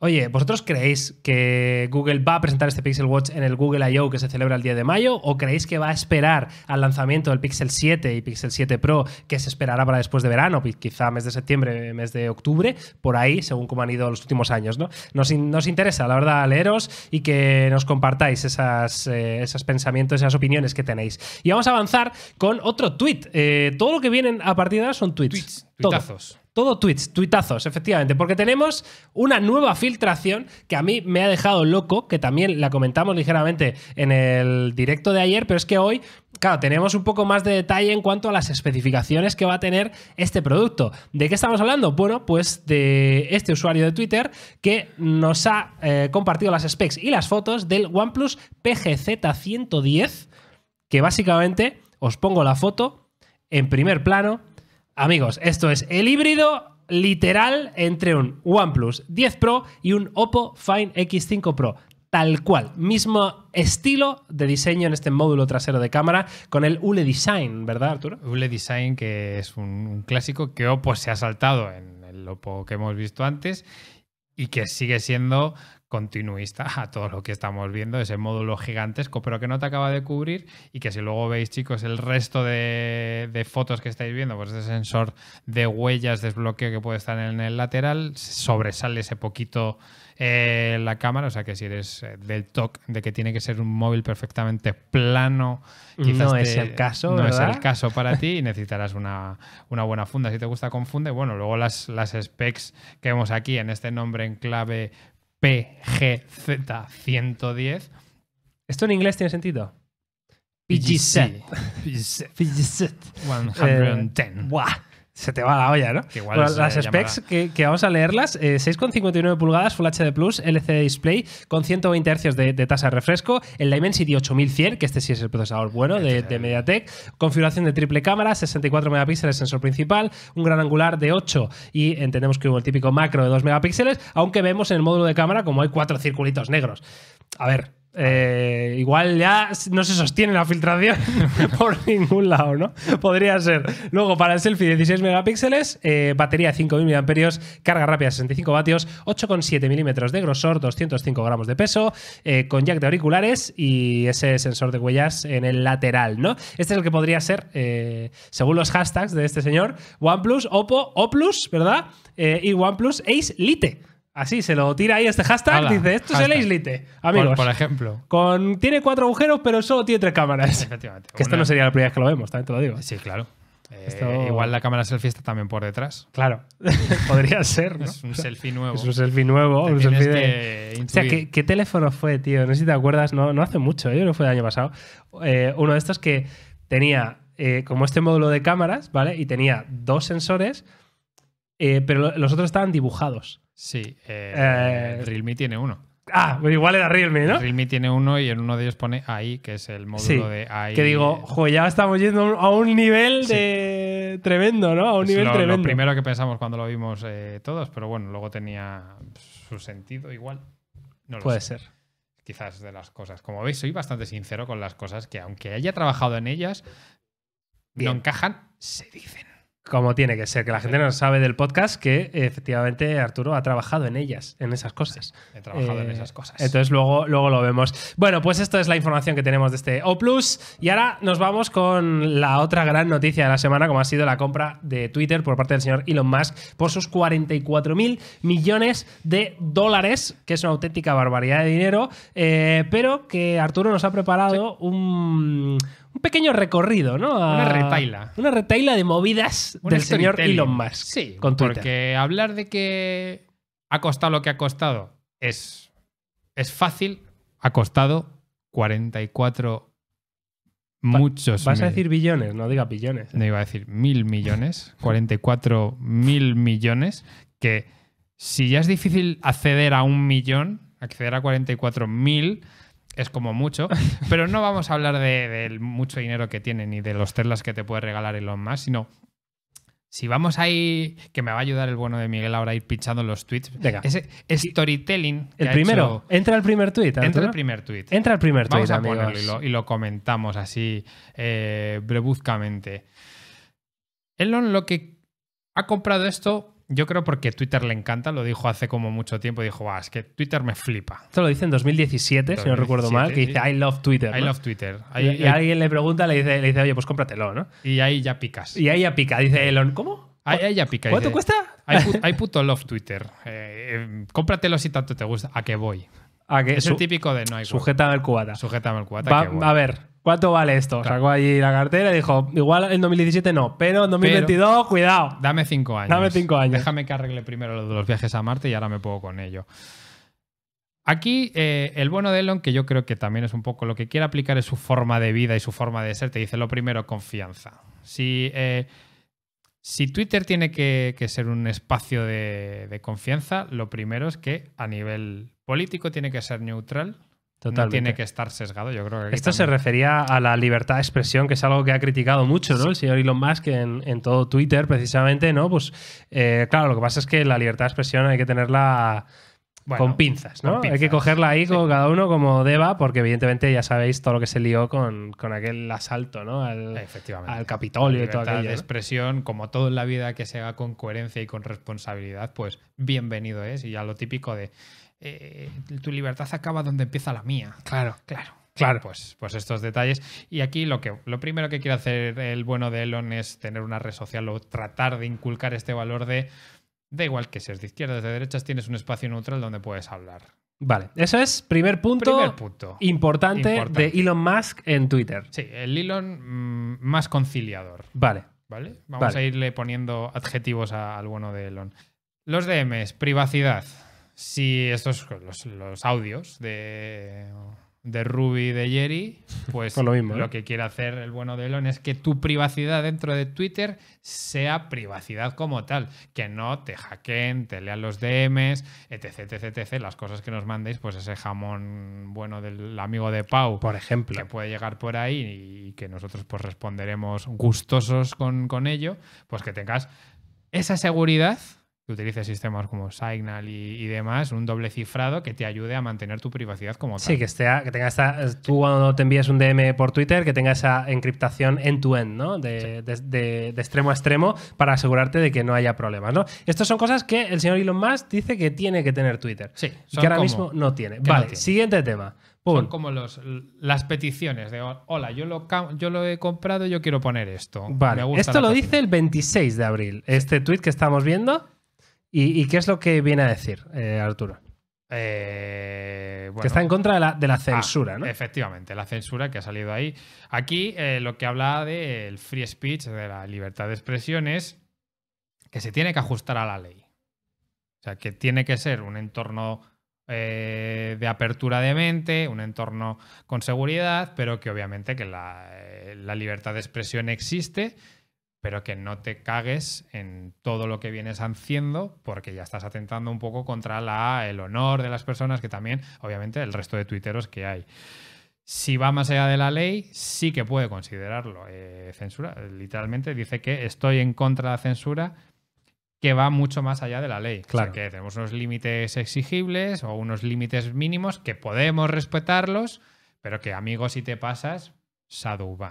Oye, ¿vosotros creéis que Google va a presentar este Pixel Watch en el Google I.O. que se celebra el 10 de mayo? ¿O creéis que va a esperar al lanzamiento del Pixel 7 y Pixel 7 Pro, que se esperará para después de verano, quizá mes de septiembre, mes de octubre, por ahí, según como han ido los últimos años? ¿no? Nos, nos interesa, la verdad, leeros y que nos compartáis eh, esos pensamientos, esas opiniones que tenéis. Y vamos a avanzar con otro tweet. Eh, todo lo que vienen a partir de ahora son tweets. Tweets, todo tweets, tuitazos, efectivamente, porque tenemos una nueva filtración que a mí me ha dejado loco, que también la comentamos ligeramente en el directo de ayer, pero es que hoy, claro, tenemos un poco más de detalle en cuanto a las especificaciones que va a tener este producto. ¿De qué estamos hablando? Bueno, pues de este usuario de Twitter que nos ha eh, compartido las specs y las fotos del OnePlus PGZ 110, que básicamente os pongo la foto en primer plano Amigos, esto es el híbrido literal entre un OnePlus 10 Pro y un Oppo Find X5 Pro. Tal cual, mismo estilo de diseño en este módulo trasero de cámara con el ULE Design, ¿verdad, Arturo? ULE Design, que es un, un clásico que Oppo se ha saltado en el Oppo que hemos visto antes y que sigue siendo continuista a todo lo que estamos viendo, ese módulo gigantesco, pero que no te acaba de cubrir y que si luego veis, chicos, el resto de, fotos que estáis viendo, pues ese sensor de huellas, desbloqueo que puede estar en el lateral, sobresale ese poquito eh, la cámara, o sea que si eres eh, del TOC de que tiene que ser un móvil perfectamente plano, quizás no es el caso, no es el caso para ti y necesitarás una, buena funda. Si te gusta confunde. bueno, luego las, las specs que vemos aquí en este nombre en clave PGZ110. ¿Esto en inglés tiene sentido? PGZ. PGZ. 110 se te va la olla, ¿no? las eh, specs que, vamos a leerlas, 6,59 eh, pulgadas, Full HD Plus, LCD Display, con 120 Hz de, tasa de refresco, el Dimensity 8100, que este sí es el procesador bueno de, de, MediaTek, configuración de triple cámara, 64 megapíxeles sensor principal, un gran angular de 8 y entendemos que hubo el típico macro de 2 megapíxeles, aunque vemos en el módulo de cámara como hay cuatro circulitos negros. A ver, eh, igual ya no se sostiene la filtración por ningún lado, ¿no? Podría ser. Luego, para el selfie, 16 megapíxeles, eh, batería 5.000 mAh, carga rápida 65 vatios, 8,7 milímetros de grosor, 205 gramos de peso, eh, con jack de auriculares y ese sensor de huellas en el lateral, ¿no? Este es el que podría ser, según los hashtags de este señor, OnePlus, Oppo, Oplus, ¿verdad? y OnePlus Ace Lite. Así, se lo tira ahí este hashtag, y dice, esto es el Islite, amigos. Por, por, ejemplo. tiene cuatro agujeros, pero solo tiene tres cámaras. Efectivamente. Que esto no sería la primera vez que lo vemos, también te lo digo. Sí, claro. Eh, igual la cámara selfie está también por detrás. Claro, podría ser. ¿no? Es un selfie nuevo. Es un selfie nuevo. un selfie de... O sea, ¿qué, teléfono fue, tío? No sé si te acuerdas, no, no hace mucho, ¿eh? yo creo que fue el año pasado. Eh, uno de estos que tenía como este módulo de cámaras, ¿vale? Y tenía dos sensores, pero los otros estaban dibujados. Sí, eh, Realme tiene uno. Ah, pues igual era Realme, ¿no? Realme tiene uno y en uno de ellos pone ahí que es el módulo de AI. Que digo, joder, ya estamos yendo a un nivel de tremendo, ¿no? A un nivel lo, tremendo. Lo primero que pensamos cuando lo vimos eh, todos, pero bueno, luego tenía su sentido igual. No lo Puede ser. Quizás de las cosas. Como veis, soy bastante sincero con las cosas que, aunque haya trabajado en ellas, no encajan, se dicen. Como tiene que ser, que la gente no sabe del podcast que efectivamente Arturo ha trabajado en ellas, en esas cosas. he trabajado en eh, esas cosas. Entonces luego, luego lo vemos. Bueno, pues esto es la información que tenemos de este O Y ahora nos vamos con la otra gran noticia de la semana, como ha sido la compra de Twitter por parte del señor Elon Musk por sus 44 mil millones de dólares, que es una auténtica barbaridad de dinero, eh, pero que Arturo nos ha preparado un un pequeño recorrido, ¿no? una retaila. Una retaila de movidas del señor Elon Musk. Sí, con porque hablar de que ha costado lo que ha costado es, es fácil. Ha costado 44 muchos. Vas a decir billones, no diga billones. ¿eh? No iba a decir mil millones, 44 mil millones, que si ya es difícil acceder a un millón, acceder a 44 mil es como mucho, pero no vamos a hablar de, del mucho dinero que tiene ni de los Teslas que te puede regalar Elon más, sino si vamos ahí, que me va a ayudar el bueno de Miguel ahora a ir pinchando los tweets. Venga. Ese storytelling. El primero. entra el primer tweet. Entra el primer tweet. Entra el primer tweet. Vamos a ponerlo y lo, comentamos así eh, Elon lo que ha comprado esto yo creo porque Twitter le encanta, lo dijo hace como mucho tiempo, dijo, ah, es que Twitter me flipa. Esto lo dice en 2017, si no recuerdo mal, que dice, I love Twitter. I love Twitter. y, alguien le pregunta, le dice, le dice, oye, pues cómpratelo, ¿no? Y ahí ya picas. Y ahí ya pica, dice Elon, ¿cómo? Ahí, ya pica. ¿Cuánto cuesta? Hay, puto love Twitter. Eh, eh, cómpratelo si tanto te gusta. ¿A qué voy? es el típico de no hay Sujétame el cubata. Sujétame el cubata. A ver, ¿cuánto vale esto? Sacó allí la cartera y dijo, igual en 2017 no, pero en 2022, cuidado. Dame cinco años. Dame cinco años. Déjame que arregle primero los, los viajes a Marte y ahora me puedo con ello. Aquí eh, el bueno de Elon, que yo creo que también es un poco lo que quiere aplicar es su forma de vida y su forma de ser, te dice lo primero, confianza. Si, eh, si Twitter tiene que, ser un espacio de confianza, lo primero es que a nivel político tiene que ser neutral. Totalmente. No tiene que estar sesgado, yo creo que Esto se refería a la libertad de expresión, que es algo que ha criticado mucho, ¿no? El señor Elon Musk en, en, todo Twitter, precisamente, ¿no? Pues eh, claro, lo que pasa es que la libertad de expresión hay que tenerla. con pinzas, ¿no? Hay que cogerla ahí cada uno como deba, porque evidentemente ya sabéis todo lo que se lió con, con aquel asalto, ¿no? Al, Capitolio y todo aquello. La expresión, como todo en la vida que se haga con coherencia y con responsabilidad, pues bienvenido es. Y ya lo típico de eh, tu libertad acaba donde empieza la mía. Claro. Claro. Claro. Pues, pues estos detalles. Y aquí lo, que, lo primero que quiere hacer el bueno de Elon es tener una red social o tratar de inculcar este valor de da igual que seas de izquierdas, de derechas, tienes un espacio neutral donde puedes hablar. Vale, eso es primer punto, punto. Importante, de Elon Musk en Twitter. Sí, el Elon mm, más conciliador. Vale. ¿Vale? Vamos a irle poniendo adjetivos al bueno de Elon. Los DMs, privacidad si estos los, audios de, de Ruby de Jerry, pues lo, lo, ¿eh? que quiere hacer el bueno de Elon es que tu privacidad dentro de Twitter sea privacidad como tal, que no te hackeen, te lean los DMs, etc, etc, etc, las cosas que nos mandéis, pues ese jamón bueno del amigo de Pau, por ejemplo, que puede llegar por ahí y que nosotros pues responderemos gustosos con ello, pues que tengas esa seguridad que utilice sistemas como Signal y, demás, un doble cifrado que te ayude a mantener tu privacidad como tal. Sí, que, esté, que tenga esta, eh, tú cuando te envíes un DM por Twitter, que tenga esa encriptación end-to-end, -end, to end no De, extremo a extremo para asegurarte de que no haya problemas, ¿no? Estas son cosas que el señor Elon Musk dice que tiene que tener Twitter. Sí. que ahora mismo no tiene. Vale, siguiente tema. Son como las peticiones de, hola, yo lo, yo lo he comprado, yo quiero poner esto. Vale, esto lo dice el 26 de abril. Este tweet que estamos viendo ¿Y, qué es lo que viene a decir, eh, Arturo? Eh, que está en contra de la, ah, censura, ¿no? Efectivamente, la censura que ha salido ahí. Aquí eh, lo que habla del free speech, de la libertad de expresión, es que se tiene que ajustar a la ley. O sea, que tiene que ser un entorno eh, de apertura de mente, un entorno con seguridad, pero que obviamente que la libertad de expresión existe pero que no te cagues en todo lo que vienes haciendo porque ya estás atentando un poco contra el honor de las personas que también, obviamente, el resto de tuiteros que hay. Si va más allá de la ley, sí que puede considerarlo eh, censura. Literalmente dice que estoy en contra de la censura que va mucho más allá de la ley. Claro. que tenemos unos límites exigibles o unos límites mínimos que podemos respetarlos, pero que, amigo, si te pasas,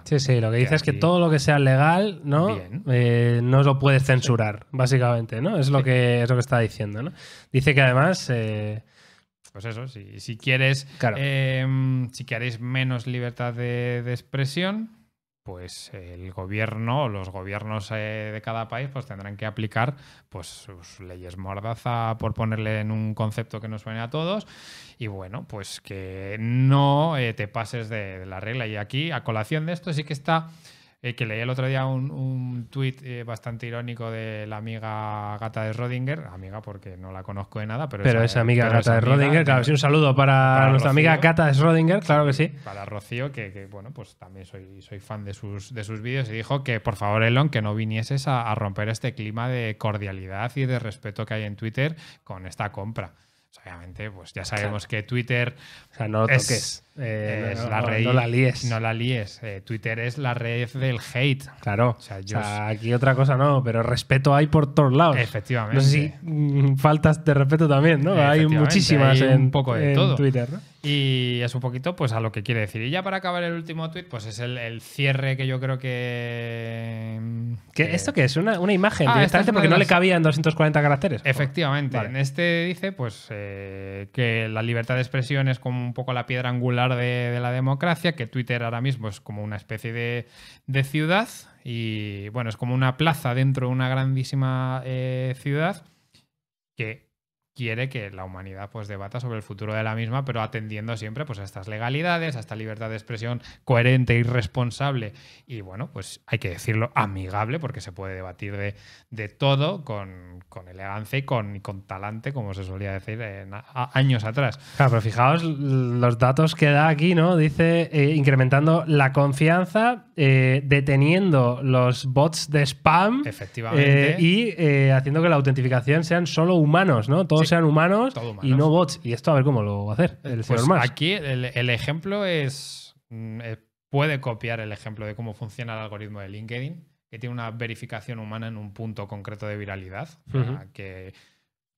Sí, sí, lo que, dice es que todo lo que sea legal, ¿no? Eh, no lo puedes censurar, básicamente, ¿no? Es lo, que, es lo que está diciendo, ¿no? Dice que además. Eh, pues eso, si, quieres. Em, si queréis menos libertad de, de expresión, pues el gobierno o los gobiernos eh, de cada país pues tendrán que aplicar pues sus leyes mordaza por ponerle en un concepto que nos suene a todos y bueno pues que no eh, te pases de, la regla y aquí a colación de esto sí que está eh, que leí el otro día un, un tuit eh, bastante irónico de la amiga gata de Rodinger, amiga porque no la conozco de nada, pero... Pero es amiga gata de Rodinger, claro, sí, un saludo para, nuestra amiga gata de Rodinger, claro que sí. Para Rocío, que, bueno, pues también soy, soy fan de sus, de sus vídeos, y dijo que por favor, Elon, que no vinieses a, romper este clima de cordialidad y de respeto que hay en Twitter con esta compra obviamente, pues ya sabemos que Twitter o sea, no lo es, eh, es no, la la líes. No eh, Twitter es la red del hate. Claro. aquí otra cosa no, pero respeto hay por todos lados. Efectivamente. si mm, faltas de respeto también, ¿no? Hay muchísimas en, poco de todo. Twitter, Y es un poquito pues a lo que quiere decir. Y ya para acabar el último tweet, pues es el, cierre que yo creo que... ¿Esto qué es? ¿Una, imagen ah, este porque no le cabían 240 caracteres. Efectivamente. En este dice pues eh, que la libertad de expresión es como un poco la piedra angular de, la democracia, que Twitter ahora mismo es como una especie de, ciudad y bueno, es como una plaza dentro de una grandísima eh, ciudad que quiere que la humanidad pues debata sobre el futuro de la misma, pero atendiendo siempre pues a estas legalidades, a esta libertad de expresión coherente y responsable y bueno, pues hay que decirlo amigable porque se puede debatir de, todo con, con, elegancia y con, con, talante, como se solía decir años atrás. Claro, pero fijaos los datos que da aquí, ¿no? Dice eh, incrementando la confianza, eh, deteniendo los bots de spam Efectivamente. Eh, y haciendo que la autentificación sean solo humanos, ¿no? Todos sean humanos, y no bots. Y esto a ver cómo lo va a hacer eh, pues Aquí el, ejemplo es, mm, eh, Puede copiar el ejemplo de cómo funciona el algoritmo de LinkedIn, que tiene una verificación humana en un punto concreto de viralidad, que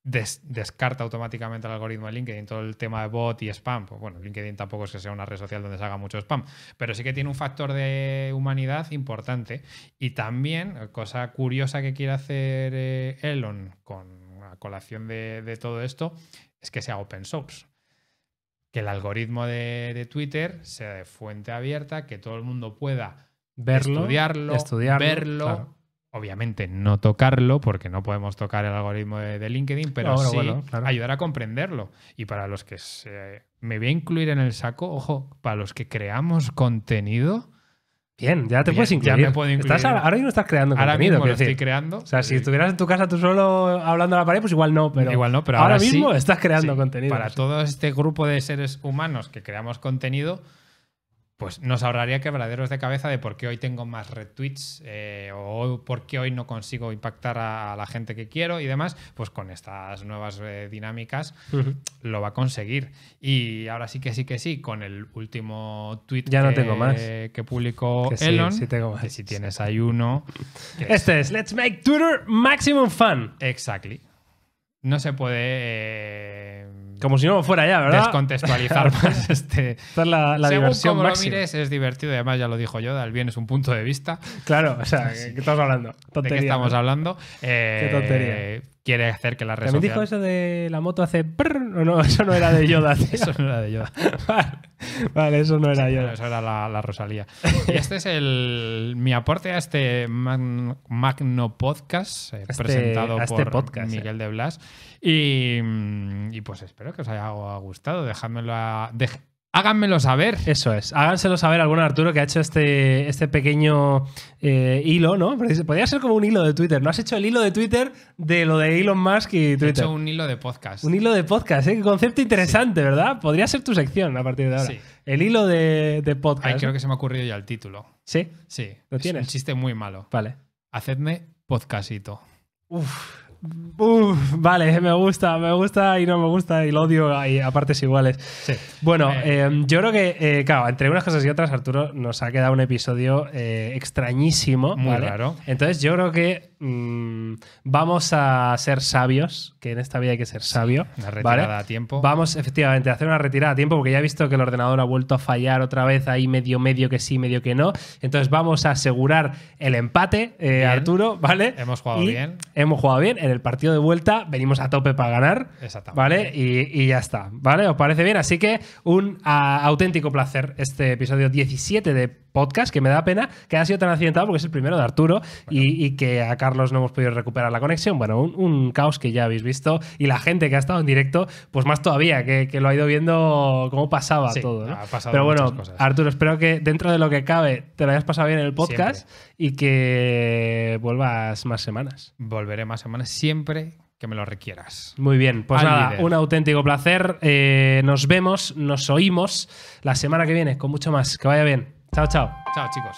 descarta automáticamente el algoritmo de LinkedIn todo el tema de bot y spam. Pues bueno, LinkedIn tampoco es que sea una red social donde se haga mucho spam, pero sí que tiene un factor de humanidad importante. Y también, cosa curiosa que quiere hacer eh, Elon con colación de, todo esto es que sea open source. Que el algoritmo de, Twitter sea de fuente abierta, que todo el mundo pueda verlo, estudiarlo, verlo. Obviamente no tocarlo, porque no podemos tocar el algoritmo de, LinkedIn, pero sí ayudar a comprenderlo. Y para los que se, me voy a incluir en el saco, ojo, para los que creamos contenido, Bien, ya te puedes incluir. puedo incluir. ahora mismo estás creando contenido. Ahora mismo lo estoy creando. O sea, si estuvieras en tu casa tú solo hablando a la pared, pues igual no, pero, igual no, pero ahora, mismo estás creando contenido. Para todo este grupo de seres humanos que creamos contenido, pues nos ahorraría quebraderos de cabeza de por qué hoy tengo más retweets eh, o por qué hoy no consigo impactar a, la gente que quiero y demás, pues con estas nuevas eh, dinámicas lo va a conseguir. Y ahora sí que sí que sí, con el último tweet que, no que publicó tengo que si tienes hay uno... este es, Let's Make Twitter Maximum Fun. Exactly no se puede. Eh, como si no fuera ya, ¿verdad? Descontextualizar más este. es la, la Según diversión como lo mires, es divertido. Y Además, ya lo dijo yo el bien es un punto de vista. Claro, o sea, ¿qué, estamos hablando? Tontería, ¿De qué estamos hablando? qué tontería. Eh, quiere hacer que la red ¿También dijo eso de la moto hace... no no, eso no era de Yoda. eso no era de Yoda. vale, eso no era Yoda. Eso era la, Rosalía. y este es mi aporte a este magno, podcast eh, este- presentado este por eh. Miguel de Blas. Mm, y, pues espero que os haya gustado. Dejadmelo a háganmelo saber. Eso es, háganselo saber a algún Arturo que ha hecho este, este pequeño eh, hilo, ¿no? Podría ser como un hilo de Twitter, ¿no? Has hecho el hilo de Twitter de lo de Elon Musk y Twitter. He hecho un hilo de podcast. Un hilo de podcast, ¿eh? Qué concepto interesante, ¿verdad? Podría ser tu sección a partir de ahora. Sí. El hilo de, podcast. creo que se me ha ocurrido ya el título. ¿Sí? Sí. ¿Lo es un chiste muy malo. Vale. Hacedme podcastito. Uf vale, me gusta, me gusta y no me gusta y lo odio a partes iguales. Bueno, eh. em, yo creo que, eh, claro, entre unas cosas y otras, Arturo nos ha quedado un episodio eh, extrañísimo. Muy Entonces, yo creo que mm, vamos a ser sabios, que en esta vida hay que ser sabio. una retirada a tiempo. Vamos, efectivamente, a hacer una retirada a tiempo porque ya he visto que el ordenador ha vuelto a fallar otra vez ahí medio, medio que sí, medio que no. Entonces, vamos a asegurar el empate, Arturo, ¿vale? Hemos jugado bien. Hemos jugado bien el partido de vuelta venimos a tope para ganar. Exactamente. ¿Vale? Y, ya está. ¿Vale? ¿Os parece bien? Así que un auténtico placer este episodio 17 de podcast, que me da pena que haya sido tan accidentado porque es el primero de Arturo y, que a Carlos no hemos podido recuperar la conexión. Bueno, un, caos que ya habéis visto y la gente que ha estado en directo, pues más todavía, que, lo ha ido viendo cómo pasaba todo. Pero bueno, Arturo, espero que dentro de lo que cabe te lo hayas pasado bien en el podcast y que vuelvas más semanas. Volveré más semanas siempre que me lo requieras. Muy bien, pues nada, un auténtico placer. Eh, nos vemos, nos oímos la semana que viene con mucho más. Que vaya bien. Chao, chao. Chao, chicos.